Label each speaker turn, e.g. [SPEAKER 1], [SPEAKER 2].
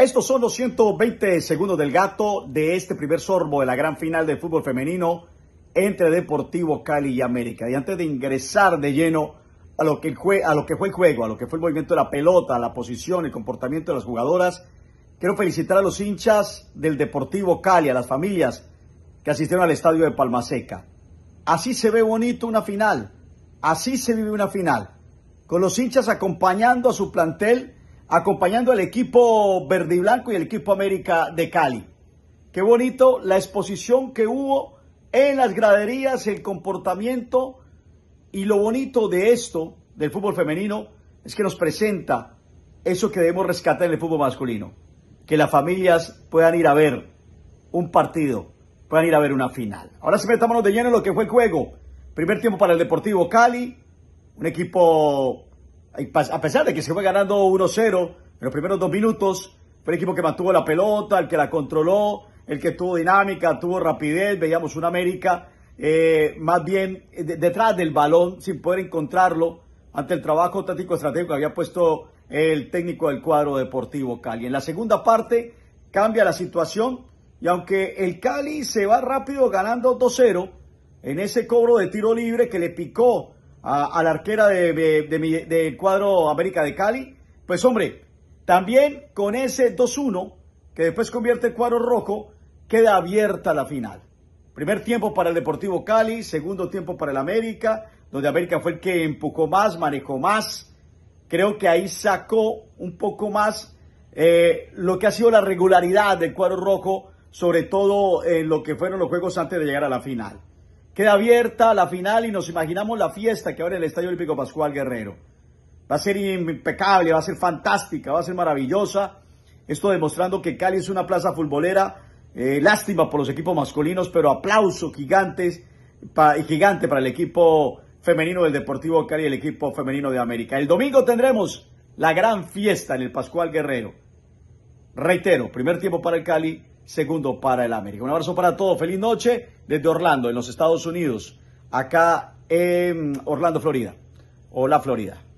[SPEAKER 1] Estos son los 120 segundos del gato de este primer sorbo de la gran final del fútbol femenino entre Deportivo Cali y América. Y antes de ingresar de lleno a lo, que a lo que fue el juego, a lo que fue el movimiento de la pelota, la posición, el comportamiento de las jugadoras, quiero felicitar a los hinchas del Deportivo Cali, a las familias que asistieron al estadio de Palmaseca. Así se ve bonito una final, así se vive una final, con los hinchas acompañando a su plantel acompañando al equipo verde y blanco y el equipo América de Cali. Qué bonito la exposición que hubo en las graderías, el comportamiento y lo bonito de esto, del fútbol femenino, es que nos presenta eso que debemos rescatar en el fútbol masculino. Que las familias puedan ir a ver un partido, puedan ir a ver una final. Ahora sí metámonos de lleno en lo que fue el juego. Primer tiempo para el Deportivo Cali, un equipo a pesar de que se fue ganando 1-0 en los primeros dos minutos, fue el equipo que mantuvo la pelota, el que la controló, el que tuvo dinámica, tuvo rapidez, veíamos un América eh, más bien eh, detrás del balón sin poder encontrarlo ante el trabajo táctico estratégico que había puesto el técnico del cuadro deportivo Cali. En la segunda parte cambia la situación y aunque el Cali se va rápido ganando 2-0 en ese cobro de tiro libre que le picó a, la arquera de, del cuadro América de Cali. Pues hombre, también con ese 2-1, que después convierte el cuadro rojo, queda abierta la final. Primer tiempo para el Deportivo Cali, segundo tiempo para el América, donde América fue el que empujó más, manejó más. Creo que ahí sacó un poco más eh, lo que ha sido la regularidad del cuadro rojo, sobre todo en lo que fueron los juegos antes de llegar a la final. Queda abierta la final y nos imaginamos la fiesta que ahora el Estadio Olímpico Pascual Guerrero. Va a ser impecable, va a ser fantástica, va a ser maravillosa. Esto demostrando que Cali es una plaza futbolera. Eh, lástima por los equipos masculinos, pero aplauso gigantes y gigante para el equipo femenino del Deportivo Cali y el equipo femenino de América. El domingo tendremos la gran fiesta en el Pascual Guerrero. Reitero, primer tiempo para el Cali, segundo para el América. Un abrazo para todos, feliz noche desde Orlando, en los Estados Unidos, acá en Orlando, Florida, Hola, Florida.